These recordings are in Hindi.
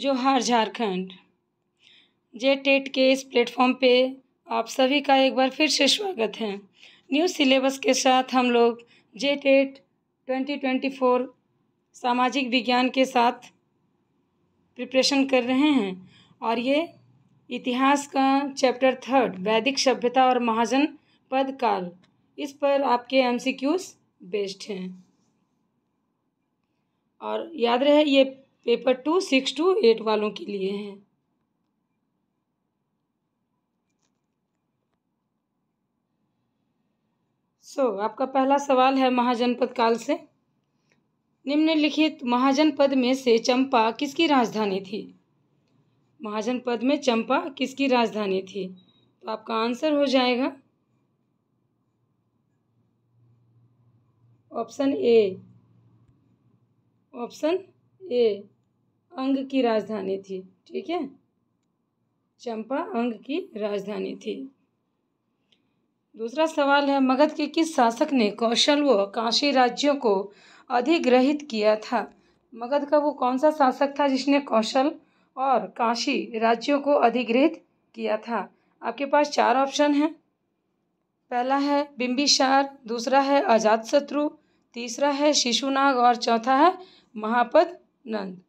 जोहार झारखंड जे टेट के इस प्लेटफॉर्म पे आप सभी का एक बार फिर से स्वागत है न्यू सिलेबस के साथ हम लोग J TET twenty twenty four सामाजिक विज्ञान के साथ प्रिपरेशन कर रहे हैं और ये इतिहास का चैप्टर थर्ड वैदिक सभ्यता और महाजन पद काल इस पर आपके एम बेस्ड हैं और याद रहे ये paper two six to eight वालों के लिए हैं सो so, आपका पहला सवाल है महाजनपद काल से निम्नलिखित महाजनपद में से चंपा किसकी राजधानी थी महाजनपद में चंपा किसकी राजधानी थी तो आपका आंसर हो जाएगा ऑप्शन ए ऑप्शन ए अंग की राजधानी थी ठीक है चंपा अंग की राजधानी थी दूसरा सवाल है मगध के किस शासक ने कौशल व काशी राज्यों को अधिग्रहित किया था मगध का वो कौन सा शासक था जिसने कौशल और काशी राज्यों को अधिग्रहित किया था आपके पास चार ऑप्शन हैं पहला है बिंबिसार दूसरा है अजातशत्रु तीसरा है शिशुनाग और चौथा है महापद नंद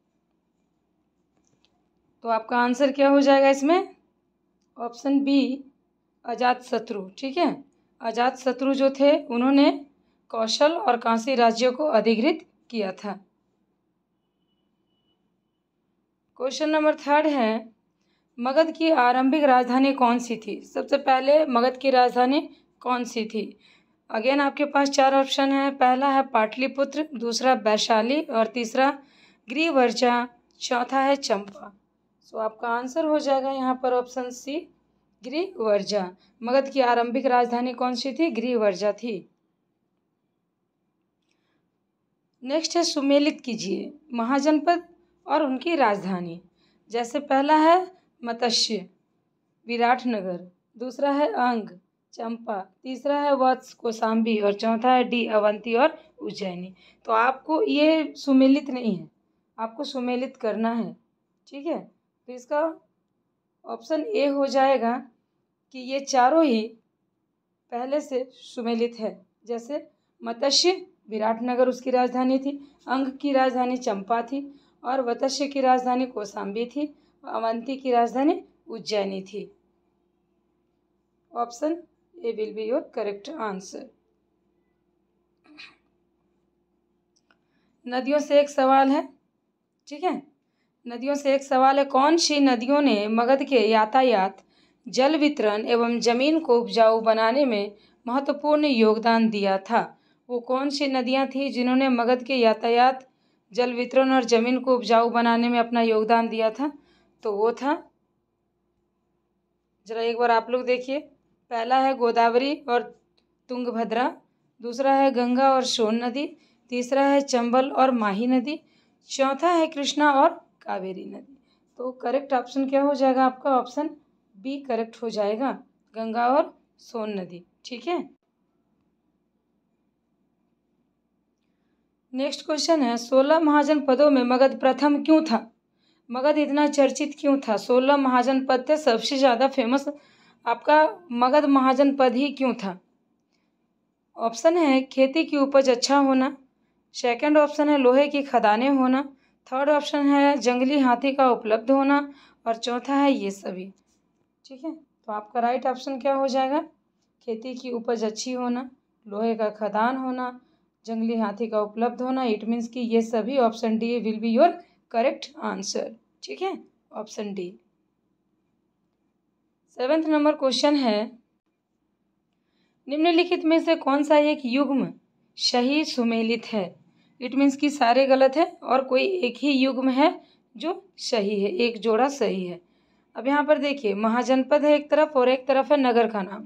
तो आपका आंसर क्या हो जाएगा इसमें ऑप्शन बी अजात शत्रु ठीक है अजात शत्रु जो थे उन्होंने कौशल और कांसी राज्यों को अधिकृत किया था क्वेश्चन नंबर थर्ड है मगध की आरंभिक राजधानी कौन सी थी सबसे पहले मगध की राजधानी कौन सी थी अगेन आपके पास चार ऑप्शन है पहला है पाटलिपुत्र दूसरा वैशाली और तीसरा ग्रीवर्चा चौथा है चंपा सो आपका आंसर हो जाएगा यहाँ पर ऑप्शन सी वर्जा मगध की आरंभिक राजधानी कौन सी थी गिरिवर्जा थी नेक्स्ट है सुमेलित कीजिए महाजनपद और उनकी राजधानी जैसे पहला है मत्स्य विराटनगर दूसरा है अंग चंपा तीसरा है वत्स कोसाम्बी और चौथा है डी अवंती और उज्जैनी तो आपको ये सुमेलित नहीं है आपको सुमेलित करना है ठीक है तो इसका ऑप्शन ए हो जाएगा कि ये चारों ही पहले से सुमेलित है जैसे मत्स्य विराटनगर उसकी राजधानी थी अंग की राजधानी चंपा थी और वत्स्य की राजधानी कोसाम्बी थी और अवंती की राजधानी उज्जैनी थी option A will be your correct answer नदियों से एक सवाल है ठीक है नदियों से एक सवाल है कौन सी नदियों ने मगध के यातायात जल वितरण एवं जमीन को उपजाऊ बनाने में महत्वपूर्ण योगदान दिया था वो कौन सी नदियाँ थी जिन्होंने मगध के यातायात जल वितरण और जमीन को उपजाऊ बनाने में अपना योगदान दिया था तो वो था जरा एक बार आप लोग देखिए पहला है गोदावरी और तुंगभद्रा दूसरा है गंगा और सोन नदी तीसरा है चंबल और माही नदी चौथा है कृष्णा और कावेरी नदी तो करेक्ट ऑप्शन क्या हो जाएगा आपका ऑप्शन बी करेक्ट हो जाएगा गंगा और सोन नदी ठीक है नेक्स्ट क्वेश्चन है सोलह महाजन पदों में मगध प्रथम क्यों था मगध इतना चर्चित क्यों था सोलह महाजन पद थे सबसे ज़्यादा फेमस आपका मगध महाजन पद ही क्यों था ऑप्शन है खेती की उपज अच्छा होना सेकंड ऑप्शन है लोहे की खदानें होना थर्ड ऑप्शन है जंगली हाथी का उपलब्ध होना और चौथा है ये सभी ठीक है तो आपका राइट ऑप्शन क्या हो जाएगा खेती की उपज अच्छी होना लोहे का खदान होना जंगली हाथी का उपलब्ध होना इट मीन्स कि ये सभी option D will be your correct answer ठीक है option D seventh number question है निम्नलिखित में से कौन सा एक युग्म सही सुमेलित है इट मीन्स कि सारे गलत है और कोई एक ही युग्म है जो सही है एक जोड़ा सही है अब यहाँ पर देखिए महाजनपद है एक तरफ और एक तरफ है नगर का नाम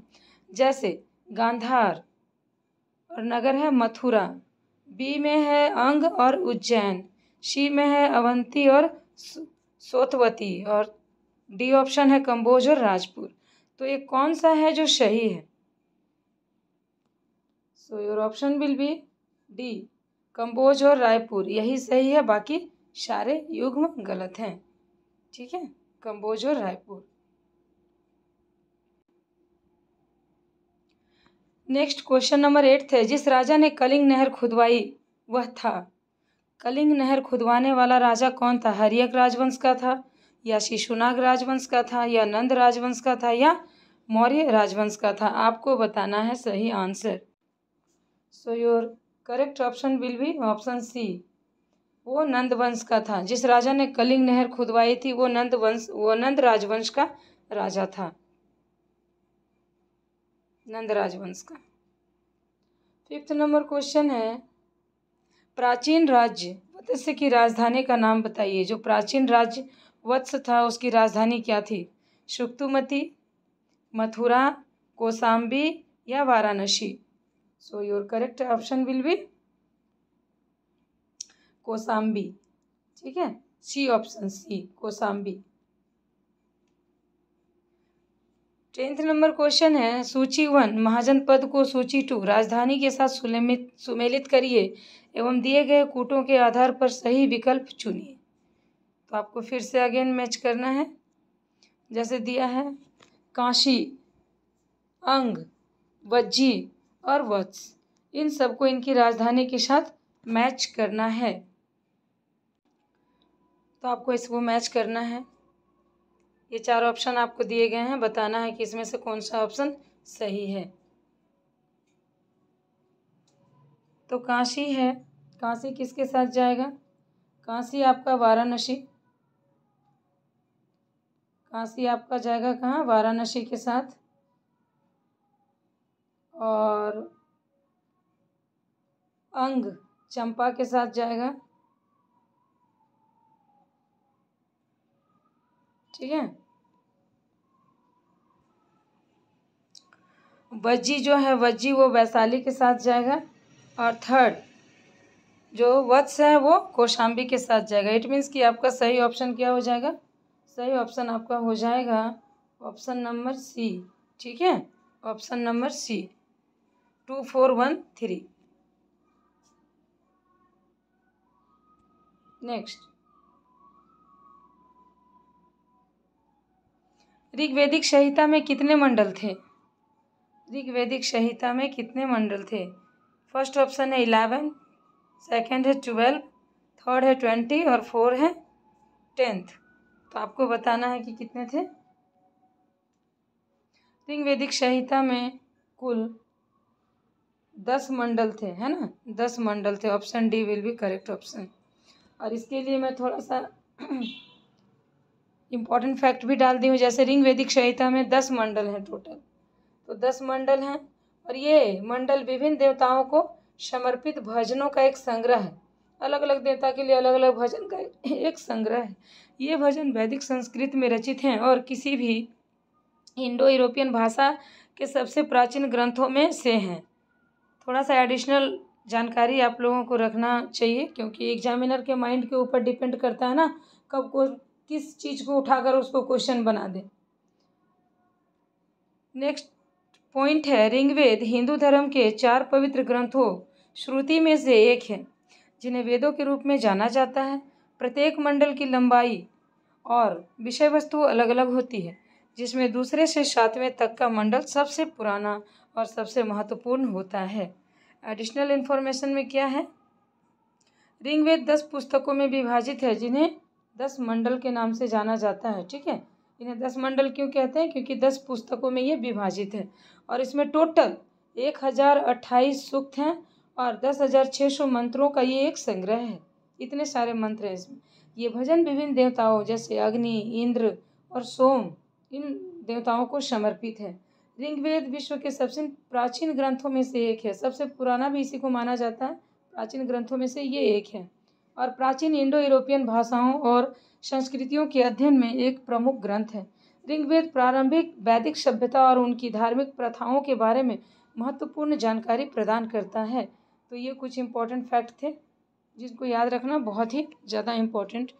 जैसे गांधार और नगर है मथुरा बी में है अंग और उज्जैन सी में है अवंती और सोतवती और डी ऑप्शन है कम्बोज और राजपुर तो ये कौन सा है जो सही है so your option will be D Kamboj और रायपुर यही सही है बाकी सारे युग्म गलत हैं ठीक है कंबोज और Raipur next question number eight थे जिस राजा ने कलिंग नहर खुदवाई वह था कलिंग नहर खुदवाने वाला राजा कौन था हरियक राजवंश का था या शिशुनाग राजवंश का था या नंद राजवंश का था या मौर्य राजवंश का था आपको बताना है सही answer so your correct option will be option C वो नंद वंश का था जिस राजा ने कलिंग नहर खुदवाई थी वो नंद वंश वो नंद राजवंश का राजा था नंद राजवंश का फिफ्थ नंबर क्वेश्चन है प्राचीन राज्य वत्स्य की राजधानी का नाम बताइए जो प्राचीन राज्य वत्स था उसकी राजधानी क्या थी शुक्तुमती मथुरा कोसाम्बी या Varanasi so your correct option will be Kosambi ठीक है C option C Kosambi tenth number question है सूची वन महाजन पद को सूची टू राजधानी के साथ सुलेमित सुमेलित करिए एवं दिए गए कूटों के आधार पर सही विकल्प चुनिए तो आपको फिर से अगेन मैच करना है जैसे दिया है काशी अंग वज्जी और वर्ड्स इन सबको इनकी राजधानी के साथ मैच करना है तो आपको इसको मैच करना है ये चार ऑप्शन आपको दिए गए हैं बताना है कि इसमें से कौन सा ऑप्शन सही है तो काशी है काशी किसके साथ जाएगा काशी आपका वाराणसी काशी आपका जाएगा कहाँ वाराणसी के साथ और अंग चंपा के साथ जाएगा ठीक है वज्जी जो है वज्जी वो वैशाली के साथ जाएगा और थर्ड जो वत्स है वो कोशाम्बी के साथ जाएगा इट मीन्स कि आपका सही ऑप्शन क्या हो जाएगा सही ऑप्शन आपका हो जाएगा ऑप्शन नंबर सी ठीक है option number C two four one three next ऋग्वेदिक संहिता में कितने मंडल थे ऋग्वेदिक संहिता में कितने मंडल थे फर्स्ट ऑप्शन है इलेवन सेकंड है ट्वेल्व थर्ड है ट्वेंटी और फोर है टेंथ तो आपको बताना है कि कितने थे ऋग्वेदिक संहिता में कुल दस मंडल थे है ना दस मंडल थे option D will be correct option और इसके लिए मैं थोड़ा सा इम्पॉर्टेंट फैक्ट भी डाल दी हूँ जैसे रिंग वैदिक संहिता में दस मंडल हैं टोटल तो दस मंडल हैं और ये मंडल विभिन्न देवताओं को समर्पित भजनों का एक संग्रह है अलग अलग देवता के लिए अलग अलग भजन का एक संग्रह है ये भजन वैदिक संस्कृत में रचित हैं और किसी भी इंडो यूरोपियन भाषा के सबसे प्राचीन ग्रंथों में से हैं थोड़ा सा एडिशनल जानकारी आप लोगों को रखना चाहिए क्योंकि एग्जामिनर के माइंड के ऊपर डिपेंड करता है ना कब को किस चीज़ को उठाकर उसको क्वेश्चन बना दे नेक्स्ट पॉइंट है रिंगवेद हिंदू धर्म के चार पवित्र ग्रंथों श्रुति में से एक है जिन्हें वेदों के रूप में जाना जाता है प्रत्येक मंडल की लंबाई और विषय वस्तु अलग अलग होती है जिसमें दूसरे से सातवें तक का मंडल सबसे पुराना और सबसे महत्वपूर्ण होता है एडिशनल इन्फॉर्मेशन में क्या है रिंगवेद दस पुस्तकों में विभाजित है जिन्हें दस मंडल के नाम से जाना जाता है ठीक है इन्हें दस मंडल क्यों कहते हैं क्योंकि दस पुस्तकों में ये विभाजित है और इसमें टोटल एक हज़ार अट्ठाईस सूक्त हैं और दस हज़ार छः सौ मंत्रों का ये एक संग्रह है इतने सारे मंत्र हैं इसमें ये भजन विभिन्न देवताओं जैसे अग्नि इंद्र और सोम इन देवताओं को समर्पित है ऋग्वेद विश्व के सबसे प्राचीन ग्रंथों में से एक है सबसे पुराना भी इसी को माना जाता है प्राचीन ग्रंथों में से ये एक है और प्राचीन इंडो यूरोपियन भाषाओं और संस्कृतियों के अध्ययन में एक प्रमुख ग्रंथ है ऋग्वेद प्रारंभिक वैदिक सभ्यता और उनकी धार्मिक प्रथाओं के बारे में महत्वपूर्ण जानकारी प्रदान करता है तो ये कुछ इम्पोर्टेंट फैक्ट थे जिसको याद रखना बहुत ही ज़्यादा इम्पोर्टेंट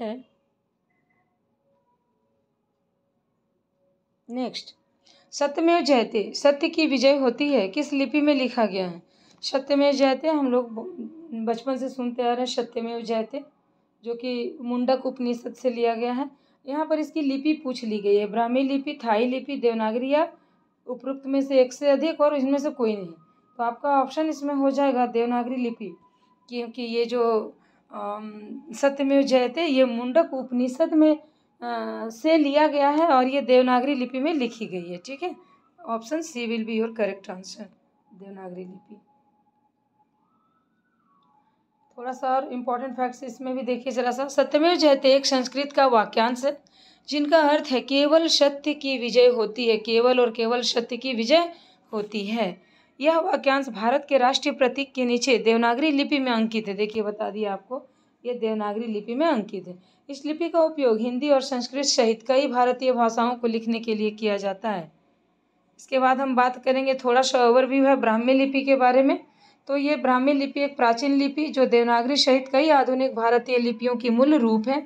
है नेक्स्ट सत्यमेव जयते सत्य की विजय होती है किस लिपि में लिखा गया है सत्यमेव जयते हम लोग बचपन से सुनते आ रहे हैं सत्यमेव जयते जो कि मुंडक उपनिषद से लिया गया है यहाँ पर इसकी लिपि पूछ ली गई है ब्राह्मी लिपि थाई लिपि देवनागरी या उपरोक्त में से एक से अधिक और इसमें से कोई नहीं तो आपका ऑप्शन इसमें हो जाएगा देवनागरी लिपि क्योंकि ये जो सत्यमेव जयते ये मुंडक उपनिषद में से लिया गया है और ये देवनागरी लिपि में लिखी गई है ठीक है option C will be your correct answer Devanagari लिपि थोड़ा सा और इम्पोर्टेंट फैक्ट्स इसमें भी देखिए जरा सा सत्यमेव जयते एक संस्कृत का वाक्यांश है जिनका अर्थ है केवल सत्य की विजय होती है केवल और केवल सत्य की विजय होती है यह वाक्यांश भारत के राष्ट्रीय प्रतीक के नीचे देवनागरी लिपि में अंकित है देखिए बता दिया आपको ये देवनागरी लिपि में अंकित है इस लिपि का उपयोग हिंदी और संस्कृत सहित कई भारतीय भाषाओं को लिखने के लिए किया जाता है इसके बाद हम बात करेंगे थोड़ा सा ओवरव्यू है ब्राह्मी लिपि के बारे में तो ये ब्राह्मी लिपि एक प्राचीन लिपि जो देवनागरी सहित कई आधुनिक भारतीय लिपियों की मूल रूप है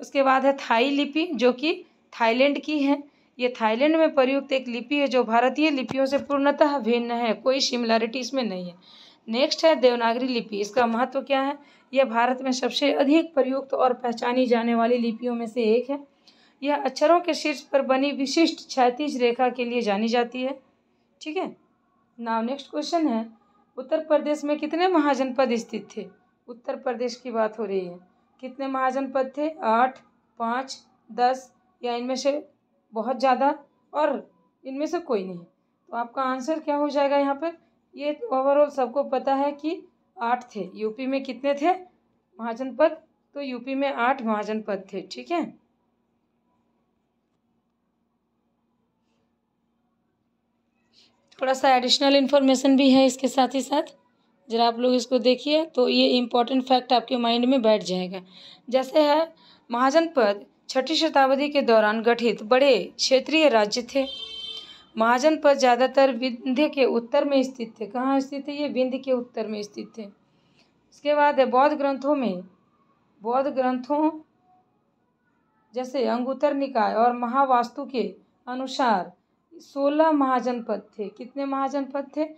उसके बाद है थाई लिपि जो कि थाईलैंड की है ये थाईलैंड में प्रयुक्त एक लिपि है जो भारतीय लिपियों से पूर्णतः भिन्न है कोई सिमिलैरिटी इसमें नहीं है नेक्स्ट है देवनागरी लिपि इसका महत्व क्या है यह भारत में सबसे अधिक प्रयुक्त और पहचानी जाने वाली लिपियों में से एक है यह अक्षरों के शीर्ष पर बनी विशिष्ट क्षैतिज रेखा के लिए जानी जाती है ठीक है नाउ नेक्स्ट क्वेश्चन है उत्तर प्रदेश में कितने महाजनपद स्थित थे उत्तर प्रदेश की बात हो रही है कितने महाजनपद थे आठ पाँच दस या इनमें से बहुत ज़्यादा और इनमें से कोई नहीं तो आपका आंसर क्या हो जाएगा यहाँ पर ये ओवरऑल सबको पता है कि आठ थे यूपी में कितने थे महाजनपद तो यूपी में आठ महाजनपद थे ठीक है थोड़ा सा एडिशनल इन्फॉर्मेशन भी है इसके साथ ही साथ जरा आप लोग इसको देखिए तो ये इम्पोर्टेंट फैक्ट आपके माइंड में बैठ जाएगा जैसे है महाजनपद छठी शताब्दी के दौरान गठित बड़े क्षेत्रीय राज्य थे महाजन पद ज़्यादातर विंध्य के उत्तर में स्थित थे कहाँ स्थित है ये विंध्य के उत्तर में स्थित थे इसके बाद है बौद्ध ग्रंथों में बौद्ध ग्रंथों जैसे अंगुतर निकाय और महावास्तु के अनुसार सोलह महाजनपद थे कितने महाजनपद थे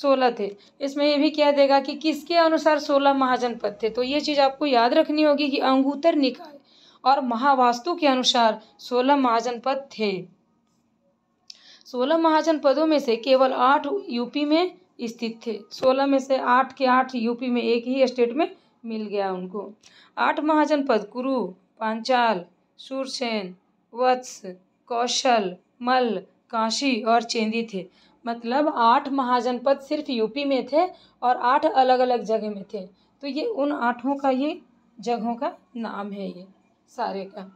सोलह थे इसमें ये भी कह देगा कि किसके अनुसार सोलह महाजनपद थे तो ये चीज़ आपको याद रखनी होगी कि अंगुतर निकाय और महावास्तु के अनुसार सोलह महाजनपद थे सोलह महाजन पदों में से केवल आठ यूपी में स्थित थे सोलह में से आठ के आठ यूपी में एक ही स्टेट में मिल गया उनको आठ महाजन पद कुरु पांचाल सुरसैन वत्स कौशल मल काशी और चेंदी थे मतलब आठ महाजन पद सिर्फ यूपी में थे और आठ अलग अलग जगह में थे तो ये उन आठों का ये जगहों का नाम है ये सारे का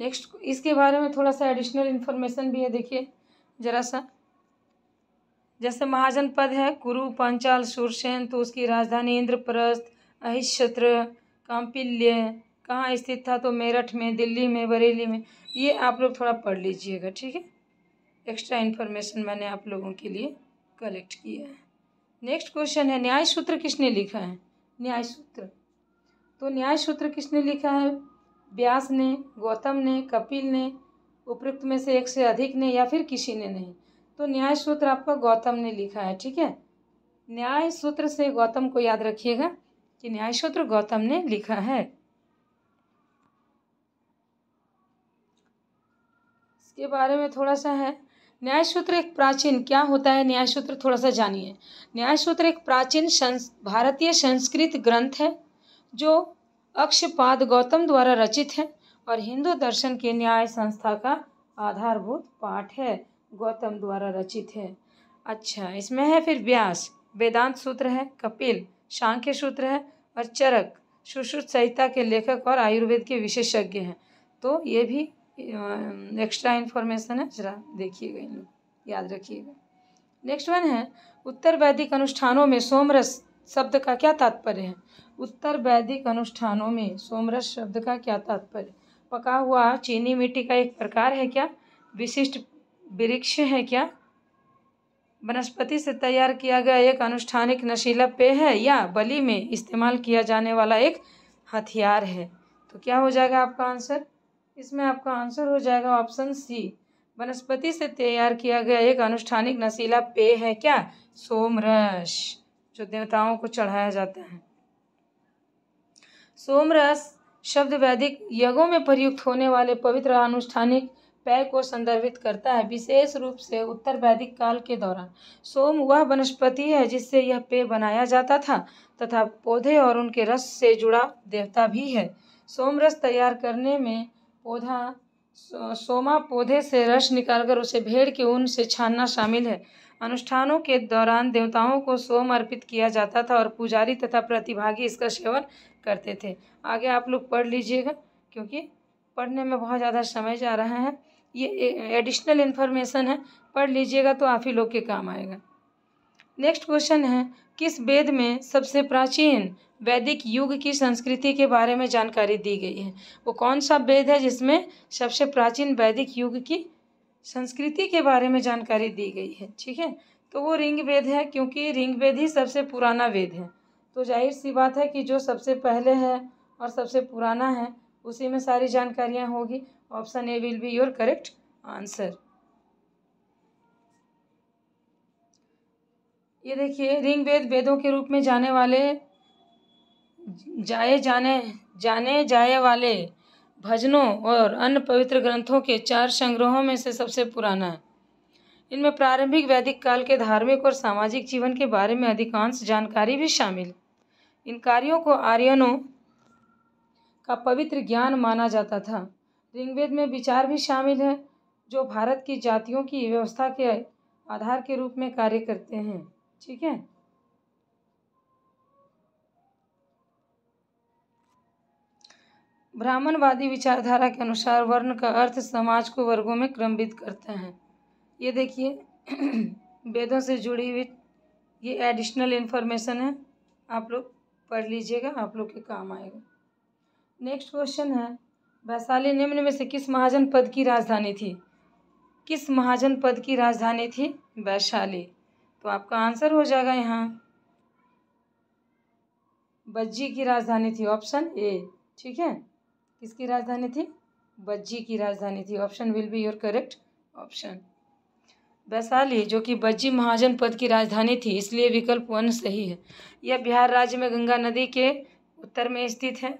नेक्स्ट इसके बारे में थोड़ा सा एडिशनल इन्फॉर्मेशन भी है देखिए जरा सा जैसे महाजनपद है कुरु पांचाल सुरसैन तो उसकी राजधानी इंद्रप्रस्थ अहिशत्र काम्पिल्य कहाँ स्थित था तो मेरठ में दिल्ली में बरेली में ये आप लोग थोड़ा पढ़ लीजिएगा ठीक है एक्स्ट्रा इन्फॉर्मेशन मैंने आप लोगों के लिए कलेक्ट किया है नेक्स्ट क्वेश्चन है न्याय सूत्र किसने लिखा है न्याय सूत्र तो न्याय सूत्र किसने लिखा है व्यास ने गौतम ने कपिल ने उपयुक्त में से एक से अधिक ने या फिर किसी ने नहीं तो न्याय सूत्र आपका गौतम ने लिखा है ठीक है न्याय सूत्र से गौतम को याद रखिएगा कि न्याय सूत्र गौतम ने लिखा है इसके बारे में थोड़ा सा है न्याय सूत्र एक प्राचीन क्या होता है न्याय सूत्र थोड़ा सा जानिए न्याय सूत्र एक प्राचीन संस भारतीय संस्कृत ग्रंथ है जो अक्षपाद गौतम द्वारा रचित है और हिंदू दर्शन के न्याय संस्था का आधारभूत पाठ है गौतम द्वारा रचित है अच्छा इसमें है फिर व्यास वेदांत सूत्र है कपिल सांख्य सूत्र है और चरक सुश्रुत संहिता के लेखक और आयुर्वेद के विशेषज्ञ हैं तो ये भी एक्स्ट्रा इन्फॉर्मेशन है जरा देखिएगा इन लोग याद रखिएगा नेक्स्ट वन है उत्तर वैदिक अनुष्ठानों में सोमरस शब्द का क्या तात्पर्य है उत्तर वैदिक अनुष्ठानों में सोमरस शब्द का क्या तात्पर्य पका हुआ चीनी मिट्टी का एक प्रकार है क्या विशिष्ट वृक्ष है क्या वनस्पति से तैयार किया गया एक अनुष्ठानिक नशीला पेय है या बलि में इस्तेमाल किया जाने वाला एक हथियार है तो क्या हो जाएगा आपका आंसर इसमें आपका आंसर हो जाएगा ऑप्शन सी वनस्पति से तैयार किया गया एक अनुष्ठानिक नशीला पेय है क्या सोमरस जो देवताओं को चढ़ाया जाता है सोमरस शब्द वैदिक यज्ञों में प्रयुक्त होने वाले पवित्र अनुष्ठानिक पेय को संदर्भित करता है विशेष रूप से उत्तर वैदिक काल के दौरान सोम वह वनस्पति है जिससे यह पेय बनाया जाता था तथा पौधे और उनके रस से जुड़ा देवता भी है सोम रस तैयार करने में पौधा सोमा पौधे से रस निकालकर उसे भेड़ के ऊन से छानना शामिल है अनुष्ठानों के दौरान देवताओं को सोम अर्पित किया जाता था और पुजारी तथा प्रतिभागी इसका सेवन करते थे आगे आप लोग पढ़ लीजिएगा क्योंकि पढ़ने में बहुत ज़्यादा समय जा रहा है ये एडिशनल इन्फॉर्मेशन है पढ़ लीजिएगा तो आप ही लोग के काम आएगा नेक्स्ट क्वेश्चन है किस वेद में सबसे प्राचीन वैदिक युग की संस्कृति के बारे में जानकारी दी गई है वो कौन सा वेद है जिसमें सबसे प्राचीन वैदिक युग की संस्कृति के बारे में जानकारी दी गई है ठीक है तो वो रिंग वेद है क्योंकि रिंग वेद ही सबसे पुराना वेद है तो जाहिर सी बात है कि जो सबसे पहले है और सबसे पुराना है उसी में सारी जानकारियाँ होगी option A will be your correct answer ये देखिए रिंग वेद वेदों के रूप में जाने वाले जाए जाने जाने जाए वाले भजनों और अन्य पवित्र ग्रंथों के चार संग्रहों में से सबसे पुराना है इनमें प्रारंभिक वैदिक काल के धार्मिक और सामाजिक जीवन के बारे में अधिकांश जानकारी भी शामिल इन कार्यों को आर्यनों का पवित्र ज्ञान माना जाता था ऋग्वेद में विचार भी शामिल हैं जो भारत की जातियों की व्यवस्था के आधार के रूप में कार्य करते हैं ठीक है ब्राह्मणवादी विचारधारा के अनुसार वर्ण का अर्थ समाज को वर्गों में क्रमबित करते हैं ये देखिए वेदों से जुड़ी हुई ये एडिशनल इन्फॉर्मेशन है आप लोग पढ़ लीजिएगा आप लोग के काम आएगा नेक्स्ट क्वेश्चन है वैशाली निम्न में से किस महाजन पद की राजधानी थी किस महाजन पद की राजधानी थी वैशाली तो आपका आंसर हो जाएगा यहाँ बज्जी की राजधानी थी ऑप्शन ए ठीक है किसकी राजधानी थी बज्जी की राजधानी थी option will be your correct option Vaishali जो कि बज्जी महाजन पद की राजधानी थी इसलिए विकल्प वन सही है यह बिहार राज्य में गंगा नदी के उत्तर में स्थित है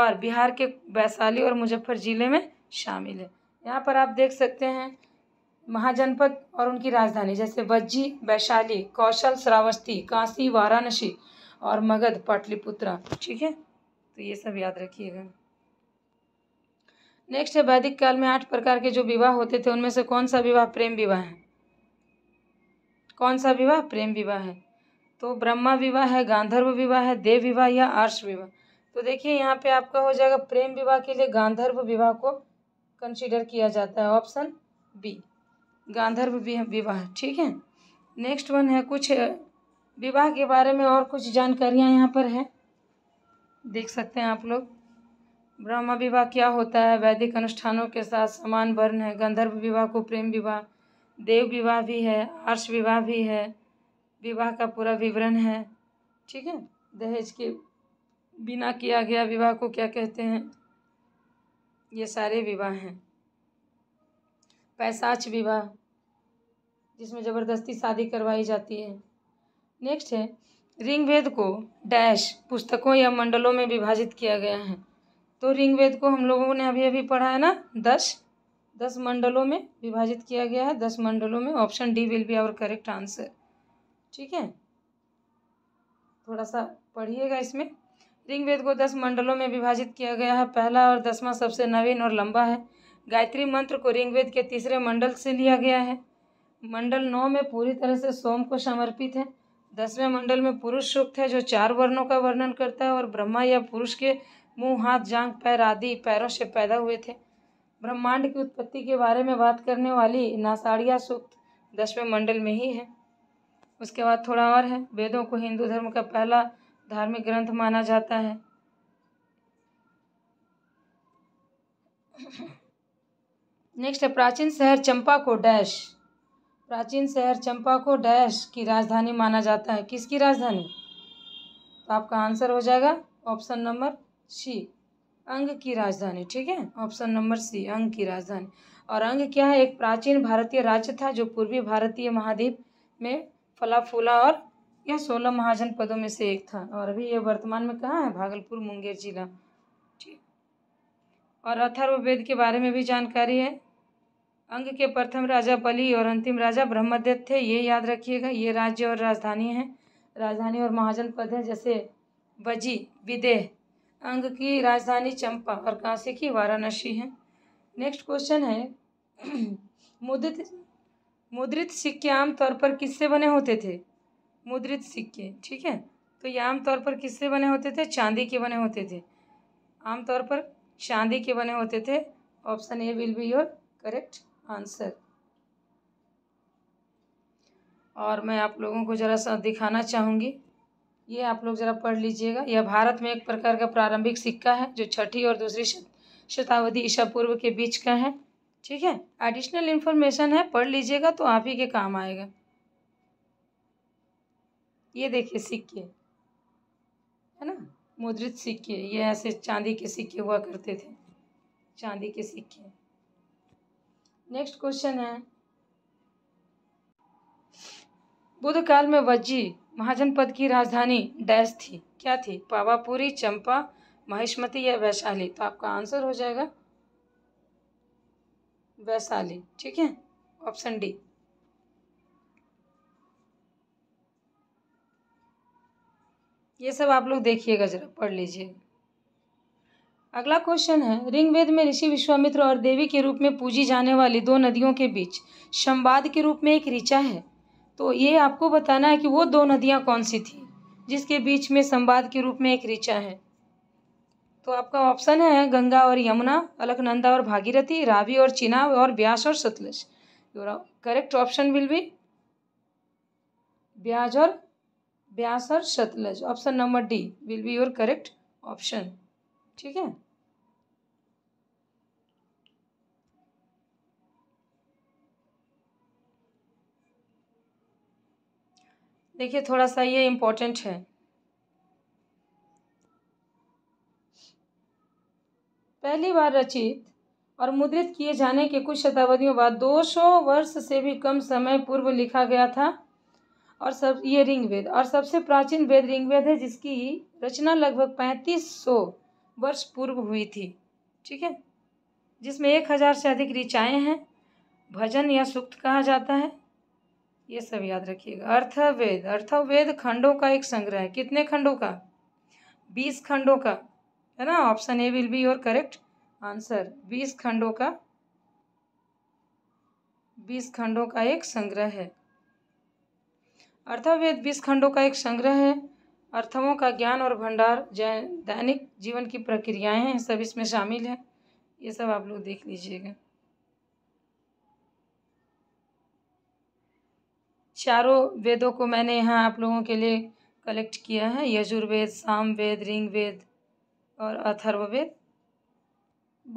और बिहार के वैशाली और मुजफ्फर जिले में शामिल है यहाँ पर आप देख सकते हैं महाजनपद और उनकी राजधानी जैसे बज्जी वैशाली कौशल श्रावस्ती काशी वाराणसी और मगध पाटलिपुत्रा ठीक है तो ये सब याद रखिएगा नेक्स्ट है वैदिक काल में आठ प्रकार के जो विवाह होते थे उनमें से कौन सा विवाह प्रेम विवाह है कौन सा विवाह प्रेम विवाह है तो ब्रह्मा विवाह है गांधर्व विवाह है देव विवाह या आर्ष विवाह तो देखिए यहाँ पे आपका हो जाएगा प्रेम विवाह के लिए गांधर्व विवाह को कंसीडर किया जाता है ऑप्शन बी गांधर्व विवाह ठीक है नेक्स्ट वन है कुछ विवाह के बारे में और कुछ जानकारियाँ यहाँ पर है देख सकते हैं आप लोग ब्रह्म विवाह क्या होता है वैदिक अनुष्ठानों के साथ समान वर्ण है गंधर्व विवाह को प्रेम विवाह देव विवाह भी है आर्ष विवाह भी है विवाह का पूरा विवरण है ठीक है दहेज के बिना किया गया विवाह को क्या कहते हैं ये सारे विवाह हैं पैसाच विवाह जिसमें ज़बरदस्ती शादी करवाई जाती है नेक्स्ट है रिंगवेद को डैश पुस्तकों या मंडलों में विभाजित किया गया है तो ऋग्वेद को हम लोगों ने अभी अभी पढ़ा है ना दस दस मंडलों में विभाजित किया गया है दस मंडलों में option D will be our correct answer ठीक है थोड़ा सा पढ़िएगा इसमें ऋग्वेद को दस मंडलों में विभाजित किया गया है पहला और दसवां सबसे नवीन और लंबा है गायत्री मंत्र को ऋग्वेद के तीसरे मंडल से लिया गया है मंडल नौ में पूरी तरह से सोम को समर्पित है दसवें मंडल में पुरुष सूक्त है जो चार वर्णों का वर्णन करता है और ब्रह्मा या पुरुष के मुंह हाथ जांग पैर आदि पैरों से पैदा हुए थे ब्रह्मांड की उत्पत्ति के बारे में बात करने वाली नासाड़िया सूक्त दसवें मंडल में ही है उसके बाद थोड़ा और है वेदों को हिंदू धर्म का पहला धार्मिक ग्रंथ माना जाता है नेक्स्ट है प्राचीन शहर चंपा को डैश प्राचीन शहर चंपा को डैश की राजधानी माना जाता है किसकी राजधानी तो आपका आंसर हो जाएगा ऑप्शन नंबर सी अंग की राजधानी ठीक है ऑप्शन नंबर सी अंग की राजधानी और अंग क्या है एक प्राचीन भारतीय राज्य था जो पूर्वी भारतीय महाद्वीप में फला फूला और यह सोलह महाजन पदों में से एक था और अभी यह वर्तमान में कहाँ है भागलपुर मुंगेर जिला ठीक और अथर्ववेद के बारे में भी जानकारी है अंग के प्रथम राजा बलि और अंतिम राजा ब्रह्मदेव थे ये याद रखिएगा ये राज्य और राजधानी है राजधानी और महाजन पद है जैसे बजी विदेह अंग की राजधानी चंपा और काशी की वाराणसी है नेक्स्ट क्वेश्चन है मुद्रित मुद्रित सिक्के आमतौर पर किससे बने होते थे मुद्रित सिक्के ठीक है तो ये आमतौर पर किससे बने होते थे चांदी के बने होते थे आमतौर पर चांदी के बने होते थे option A will be your correct answer और मैं आप लोगों को ज़रा सा दिखाना चाहूँगी ये आप लोग ज़रा पढ़ लीजिएगा यह भारत में एक प्रकार का प्रारंभिक सिक्का है जो छठी और दूसरी शताब्दी ईसा पूर्व के बीच का है ठीक है एडिशनल इन्फॉर्मेशन है पढ़ लीजिएगा तो आप ही के काम आएगा ये देखिए सिक्के है ना मुद्रित सिक्के ये ऐसे चांदी के सिक्के हुआ करते थे चांदी के सिक्के नेक्स्ट क्वेश्चन है बुद्ध काल में वज्जी महाजनपद की राजधानी डैश थी क्या थी पावापुरी चंपा महेशमती या वैशाली तो आपका आंसर हो जाएगा वैशाली ठीक है ऑप्शन डी ये सब आप लोग देखिएगा जरा पढ़ लीजिए अगला क्वेश्चन है रिंगवेद में ऋषि विश्वामित्र और देवी के रूप में पूजी जाने वाली दो नदियों के बीच संवाद के रूप में एक ऋचा है तो ये आपको बताना है कि वो दो नदियाँ कौन सी थी जिसके बीच में संवाद के रूप में एक ऋचा है तो आपका ऑप्शन है गंगा और यमुना अलकनंदा और भागीरथी रावी और चिनाव और ब्यास और Sutlej correct option will be Beas और ब्यास और Sutlej option number D will be your correct option ठीक है देखिए थोड़ा सा ये इम्पोर्टेंट है पहली बार रचित और मुद्रित किए जाने के कुछ शताब्दियों बाद 200 वर्ष से भी कम समय पूर्व लिखा गया था और सब ये ऋग्वेद और सबसे प्राचीन वेद ऋग्वेद है जिसकी रचना लगभग 3500 वर्ष पूर्व हुई थी ठीक है जिसमें एक हज़ार से अधिक ऋचाएँ हैं भजन या सूक्त कहा जाता है ये सब याद रखिएगा अर्थवेद अर्थवेद खंडों का एक संग्रह है कितने खंडों का बीस खंडों का है ना option A will be your correct answer बीस खंडों का बीस खंडों का एक संग्रह है अर्थवेद बीस खंडों का एक संग्रह है अर्थवों का ज्ञान और भंडार दैनिक जीवन की प्रक्रियाएं हैं सब इसमें शामिल हैं ये सब आप लोग देख लीजिएगा चारों वेदों को मैंने यहाँ आप लोगों के लिए कलेक्ट किया है यजुर्वेद सामवेद रिंगवेद और अथर्ववेद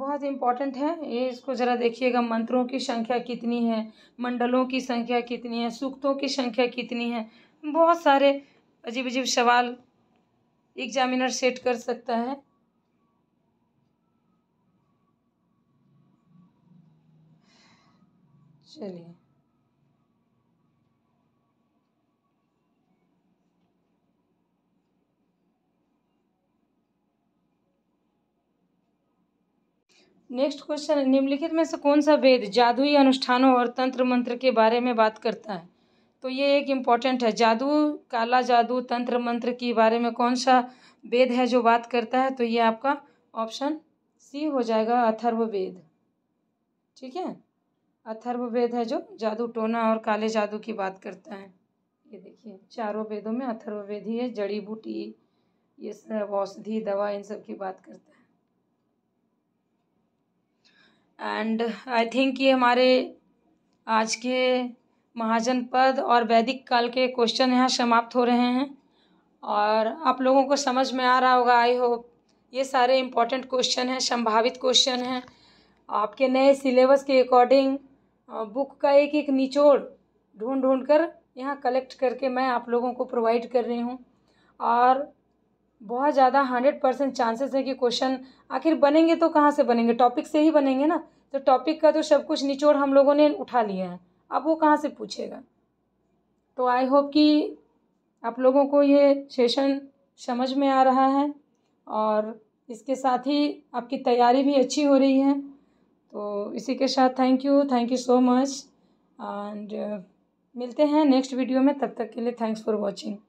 बहुत इम्पॉर्टेंट है ये इसको ज़रा देखिएगा मंत्रों की संख्या कितनी है मंडलों की संख्या कितनी है सूक्तों की संख्या कितनी है बहुत सारे अजीब अजीब सवाल एग्जामिनर सेट कर सकता है चलिए नेक्स्ट क्वेश्चन है निम्नलिखित में से कौन सा वेद जादुई अनुष्ठानों और तंत्र मंत्र के बारे में बात करता है तो ये एक इम्पॉर्टेंट है जादू काला जादू तंत्र मंत्र के बारे में कौन सा वेद है जो बात करता है तो ये आपका ऑप्शन सी हो जाएगा अथर्व वेद ठीक है अथर्व वेद है जो जादू टोना और काले जादू की बात करता है ये देखिए चारों वेदों में अथर्व वेद ही है जड़ी बूटी ये सब औषधि दवा इन सब की बात करता है एंड आई थिंक ये हमारे आज के महाजन पद और वैदिक काल के क्वेश्चन यहाँ समाप्त हो रहे हैं और आप लोगों को समझ में आ रहा होगा आई होप ये सारे इम्पॉर्टेंट क्वेश्चन हैं संभावित क्वेश्चन हैं आपके नए सिलेबस के अकॉर्डिंग बुक का एक एक निचोड़ ढूंढ ढूंढ कर यहाँ कलेक्ट करके मैं आप लोगों को प्रोवाइड कर रही हूँ और बहुत ज़्यादा हंड्रेड परसेंट चांसेस है कि क्वेश्चन आखिर बनेंगे तो कहाँ से बनेंगे टॉपिक से ही बनेंगे ना तो टॉपिक का तो सब कुछ निचोड़ हम लोगों ने उठा लिया है अब वो कहाँ से पूछेगा तो आई होप कि आप लोगों को ये सेशन समझ में आ रहा है और इसके साथ ही आपकी तैयारी भी अच्छी हो रही है तो इसी के साथ thank you thank you so much and मिलते हैं नेक्स्ट वीडियो में तब तक के लिए थैंक्स फॉर वॉचिंग